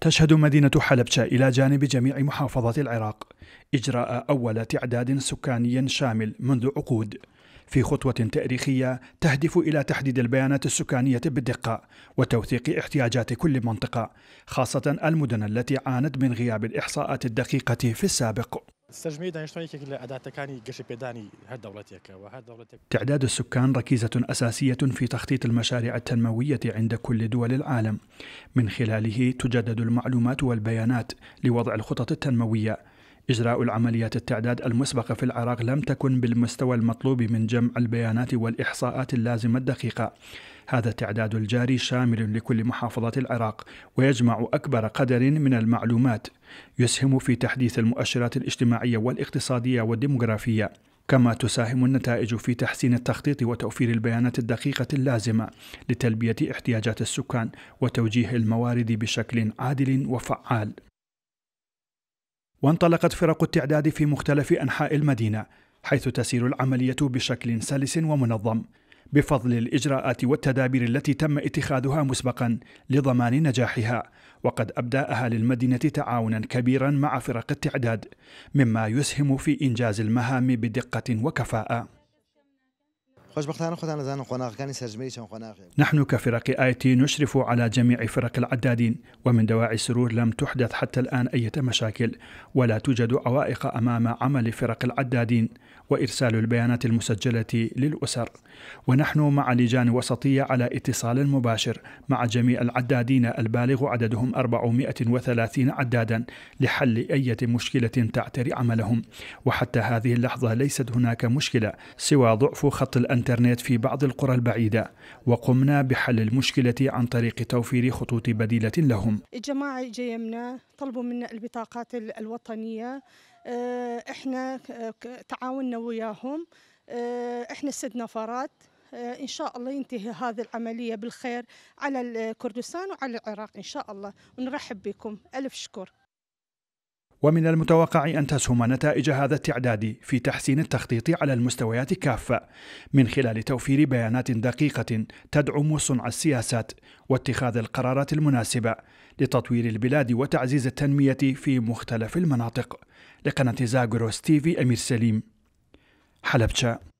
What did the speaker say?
تشهد مدينة حلبشة إلى جانب جميع محافظات العراق إجراء أول تعداد سكاني شامل منذ عقود في خطوة تاريخية تهدف إلى تحديد البيانات السكانية بالدقة وتوثيق احتياجات كل منطقة خاصة المدن التي عانت من غياب الإحصاءات الدقيقة في السابق سەژمەی دانیشتوانێکێک لە ئەداتەکانی گەشە پێدانی هەر دەوڵەتێکەوە هەر دەوڵەتێک تعداد السكان ركيزة أساسية في تخطيط المشاريع التنموية عند كل دول العالم من خلاله تجدد المعلومات والبيانات لوضع الخطط التنموية إجراء العمليات التعداد المسبقة في العراق لم تكن بالمستوى المطلوب من جمع البيانات والإحصاءات اللازمة الدقيقة هذا التعداد الجاري شامل لكل محافظات العراق ويجمع أكبر قدر من المعلومات يسهم في تحديث المؤشرات الاجتماعية والاقتصادية والديمغرافية كما تساهم النتائج في تحسين التخطيط وتوفير البيانات الدقيقة اللازمة لتلبية احتياجات السكان وتوجيه الموارد بشكل عادل وفعال وانطلقت فرق التعداد في مختلف أنحاء المدينة حيث تسير العملية بشكل سلس ومنظم بفضل الإجراءات والتدابير التي تم اتخاذها مسبقا لضمان نجاحها وقد أبدى أهالي المدينة تعاونا كبيرا مع فرق التعداد مما يسهم في إنجاز المهام بدقة وكفاءة نحن كفرق اي تي نشرف على جميع فرق العدادين ومن دواعي السرور لم تحدث حتى الآن أي مشاكل ولا توجد عوائق أمام عمل فرق العدادين وإرسال البيانات المسجلة للأسر ونحن مع لجان وسطية على اتصال مباشر مع جميع العدادين البالغ عددهم 430 عدادا لحل أي مشكلة تعتري عملهم وحتى هذه اللحظة ليست هناك مشكلة سوى ضعف خط الأن الإنترنت في بعض القرى البعيدة وقمنا بحل المشكلة عن طريق توفير خطوط بديلة لهم الجماعة جيمنا طلبوا منا البطاقات الوطنية آه، احنا تعاوننا وياهم آه، احنا ست نفرات آه، ان شاء الله ينتهي هذه العمليه بالخير على الكردستان وعلى العراق ان شاء الله ونرحب بكم الف شكر ومن المتوقع أن تسهم نتائج هذا التعداد في تحسين التخطيط على المستويات كافة من خلال توفير بيانات دقيقة تدعم صنع السياسات واتخاذ القرارات المناسبة لتطوير البلاد وتعزيز التنمية في مختلف المناطق لقناة زاغروس تيفي أمير سليم حلبشا